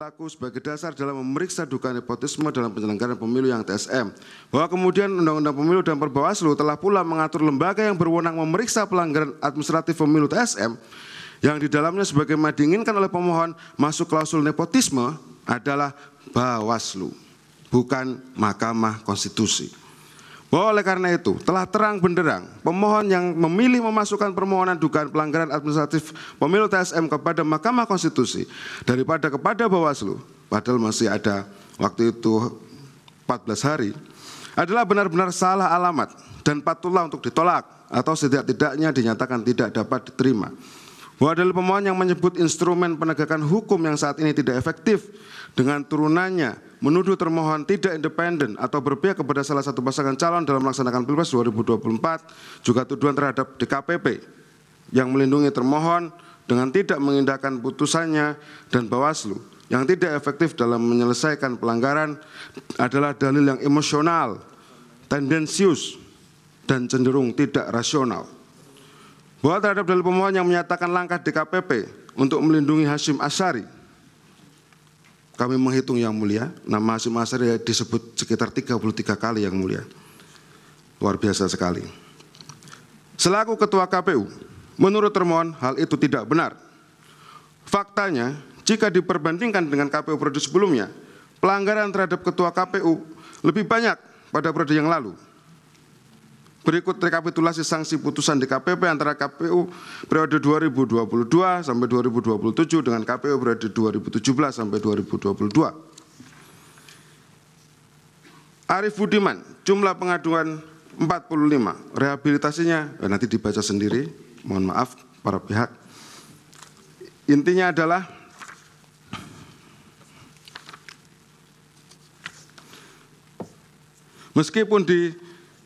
laku sebagai dasar dalam memeriksa dugaan nepotisme dalam penyelenggaraan pemilu yang TSM. Bahwa kemudian Undang-Undang Pemilu dan Perbawaslu telah pula mengatur lembaga yang berwenang memeriksa pelanggaran administratif pemilu TSM yang di dalamnya sebagaimana diinginkan oleh pemohon masuk klausul nepotisme adalah Bawaslu, bukan Mahkamah Konstitusi bahwa Oleh karena itu, telah terang benderang, pemohon yang memilih memasukkan permohonan dugaan pelanggaran administratif pemilu TSM kepada Mahkamah Konstitusi daripada kepada Bawaslu, padahal masih ada waktu itu 14 hari, adalah benar-benar salah alamat dan patutlah untuk ditolak atau setidak-tidaknya dinyatakan tidak dapat diterima. Bahwa dalil pemohon yang menyebut instrumen penegakan hukum yang saat ini tidak efektif dengan turunannya menuduh termohon tidak independen atau berpihak kepada salah satu pasangan calon dalam melaksanakan Pilpres 2024 juga tuduhan terhadap DKPP yang melindungi termohon dengan tidak mengindahkan putusannya dan Bawaslu yang tidak efektif dalam menyelesaikan pelanggaran adalah dalil yang emosional, tendensius, dan cenderung tidak rasional. Bahwa terhadap dalil pemohon yang menyatakan langkah DKPP untuk melindungi Hasim Asyari kami menghitung yang mulia, nama Hasim Asyari disebut sekitar 33 kali yang mulia. Luar biasa sekali. Selaku Ketua KPU, menurut termohon hal itu tidak benar. Faktanya, jika diperbandingkan dengan KPU periode sebelumnya, pelanggaran terhadap Ketua KPU lebih banyak pada periode yang lalu, Berikut rekapitulasi sanksi putusan DKPP antara KPU periode 2022 sampai 2027 dengan KPU periode 2017 sampai 2022. Arif Budiman, jumlah pengaduan 45. Rehabilitasinya eh, nanti dibaca sendiri, mohon maaf para pihak. Intinya adalah meskipun di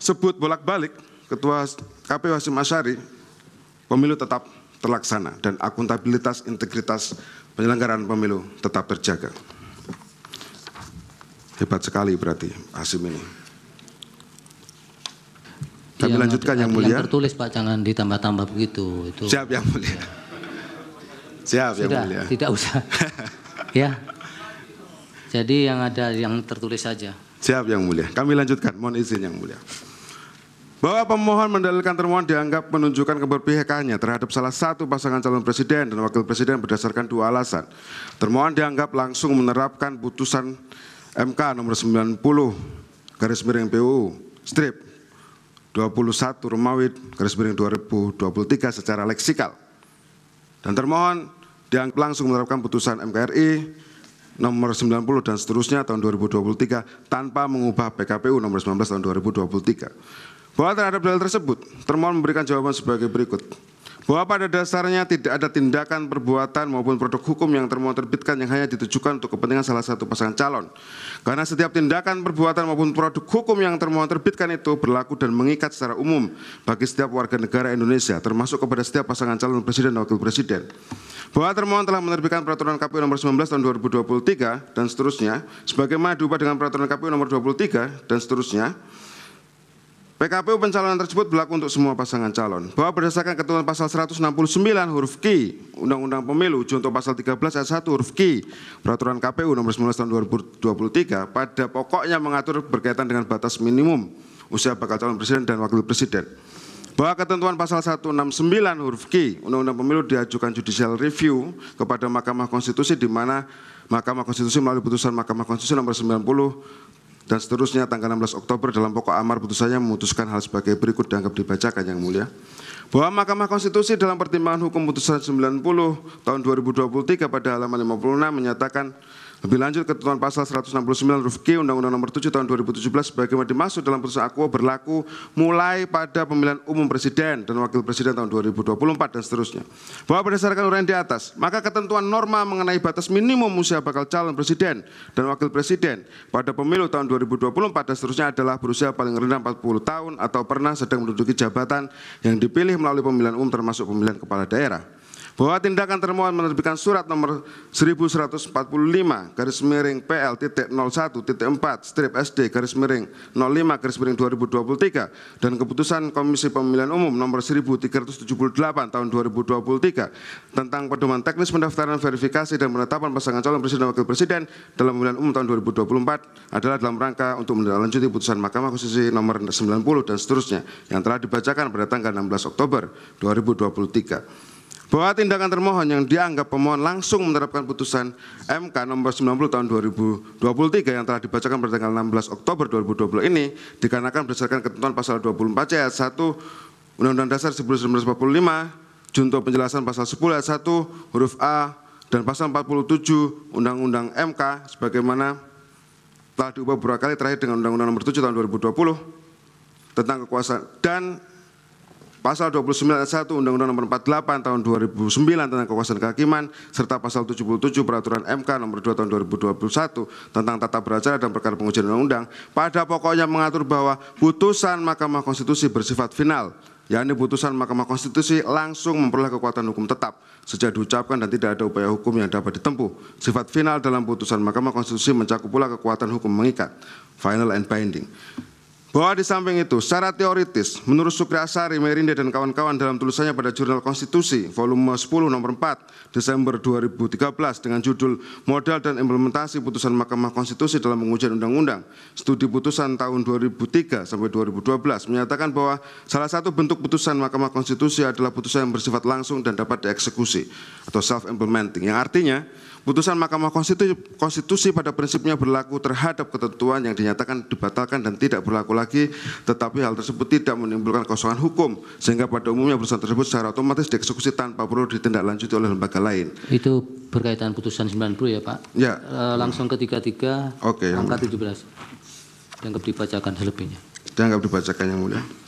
sebut bolak-balik Ketua KPU Hasim Asyari, pemilu tetap terlaksana dan akuntabilitas integritas penyelenggaraan pemilu tetap terjaga. Hebat sekali berarti Hasim ini. Kami iya, yang lanjutkan yang mulia. Yang tertulis Pak, jangan ditambah-tambah begitu. Itu. Siap yang mulia. Ya. Siap yang mulia. Tidak usah. ya. Jadi yang ada yang tertulis saja. Siap yang mulia. Kami lanjutkan. Mohon izin yang mulia bahwa pemohon mendalilkan termohon dianggap menunjukkan keberpihakannya terhadap salah satu pasangan calon presiden dan wakil presiden berdasarkan dua alasan. Termohon dianggap langsung menerapkan putusan MK nomor 90 garis miring PU strip 21 Romawi garis miring 2023 secara leksikal. Dan termohon dianggap langsung menerapkan putusan MKRI nomor 90 dan seterusnya tahun 2023 tanpa mengubah PKPU nomor 19 tahun 2023. Bahwa terhadap dalil tersebut, termohon memberikan jawaban sebagai berikut. Bahwa pada dasarnya tidak ada tindakan, perbuatan maupun produk hukum yang termohon terbitkan yang hanya ditujukan untuk kepentingan salah satu pasangan calon. Karena setiap tindakan, perbuatan maupun produk hukum yang termohon terbitkan itu berlaku dan mengikat secara umum bagi setiap warga negara Indonesia, termasuk kepada setiap pasangan calon presiden dan wakil presiden bahwa termohon telah menerbitkan peraturan KPU nomor 19 tahun 2023 dan seterusnya sebagaimana diubah dengan peraturan KPU nomor 23 dan seterusnya PKPU pencalonan tersebut berlaku untuk semua pasangan calon. Bahwa berdasarkan ketentuan pasal 169 huruf Q Undang-Undang Pemilu junto pasal 13 ayat 1 huruf Q Peraturan KPU nomor 19 tahun 2023 pada pokoknya mengatur berkaitan dengan batas minimum usia bakal calon presiden dan wakil presiden. Bahwa ketentuan pasal 169 huruf Q Undang-Undang Pemilu diajukan judicial review kepada Mahkamah Konstitusi di mana Mahkamah Konstitusi melalui putusan Mahkamah Konstitusi nomor 90 dan seterusnya tanggal 16 Oktober dalam pokok amar putusannya memutuskan hal sebagai berikut dianggap dibacakan yang mulia bahwa Mahkamah Konstitusi dalam pertimbangan hukum putusan 90 tahun 2023 pada halaman 56 menyatakan lebih lanjut, ketentuan pasal 169 huruf Q Undang-Undang Nomor 7 Tahun 2017 sebagaimana dimaksud dalam putusan aku berlaku mulai pada pemilihan umum presiden dan wakil presiden tahun 2024 dan seterusnya. Bahwa berdasarkan uraian di atas, maka ketentuan norma mengenai batas minimum usia bakal calon presiden dan wakil presiden pada pemilu tahun 2024 dan seterusnya adalah berusia paling rendah 40 tahun atau pernah sedang menduduki jabatan yang dipilih melalui pemilihan umum termasuk pemilihan kepala daerah bahwa tindakan termohon menerbitkan surat nomor 1145 garis miring PL titik 01 titik 4 strip SD garis miring 05 garis miring 2023 dan keputusan Komisi Pemilihan Umum nomor 1378 tahun 2023 tentang pedoman teknis pendaftaran verifikasi dan penetapan pasangan calon presiden dan wakil presiden dalam pemilihan umum tahun 2024 adalah dalam rangka untuk menindaklanjuti putusan Mahkamah Konstitusi nomor 90 dan seterusnya yang telah dibacakan pada tanggal 16 Oktober 2023 bahwa tindakan termohon yang dianggap pemohon langsung menerapkan putusan MK nomor 90 tahun 2023 yang telah dibacakan pada tanggal 16 Oktober 2020 ini dikarenakan berdasarkan ketentuan pasal 24 ayat 1 Undang-Undang Dasar 1945 junto penjelasan pasal 10 ayat 1 huruf A dan pasal 47 Undang-Undang MK sebagaimana telah diubah beberapa kali terakhir dengan Undang-Undang nomor 7 tahun 2020 tentang kekuasaan dan Pasal 29 ayat 1 Undang-Undang nomor 48 tahun 2009 tentang kekuasaan kehakiman serta pasal 77 peraturan MK nomor 2 tahun 2021 tentang tata beracara dan perkara pengujian undang-undang pada pokoknya mengatur bahwa putusan Mahkamah Konstitusi bersifat final yakni putusan Mahkamah Konstitusi langsung memperoleh kekuatan hukum tetap sejak diucapkan dan tidak ada upaya hukum yang dapat ditempuh. Sifat final dalam putusan Mahkamah Konstitusi mencakup pula kekuatan hukum mengikat, final and binding. Bahwa di samping itu, secara teoritis, menurut Asari, Merinde, dan kawan-kawan dalam tulisannya pada Jurnal Konstitusi, volume 10, nomor 4, Desember 2013, dengan judul Modal dan Implementasi Putusan Mahkamah Konstitusi dalam Pengujian Undang-Undang, studi putusan tahun 2003 sampai 2012, menyatakan bahwa salah satu bentuk putusan Mahkamah Konstitusi adalah putusan yang bersifat langsung dan dapat dieksekusi, atau self-implementing, yang artinya Putusan Mahkamah Konstitusi pada prinsipnya berlaku terhadap ketentuan yang dinyatakan dibatalkan dan tidak berlaku lagi lagi tetapi hal tersebut tidak menimbulkan kosongan hukum sehingga pada umumnya putusan tersebut secara otomatis dieksekusi tanpa perlu ditindaklanjuti oleh lembaga lain. Itu berkaitan putusan 90 ya Pak? Ya. E, langsung ke 33 Oke, angka yang 17. Dianggap dibacakan selebihnya. Dianggap dibacakan yang mulia.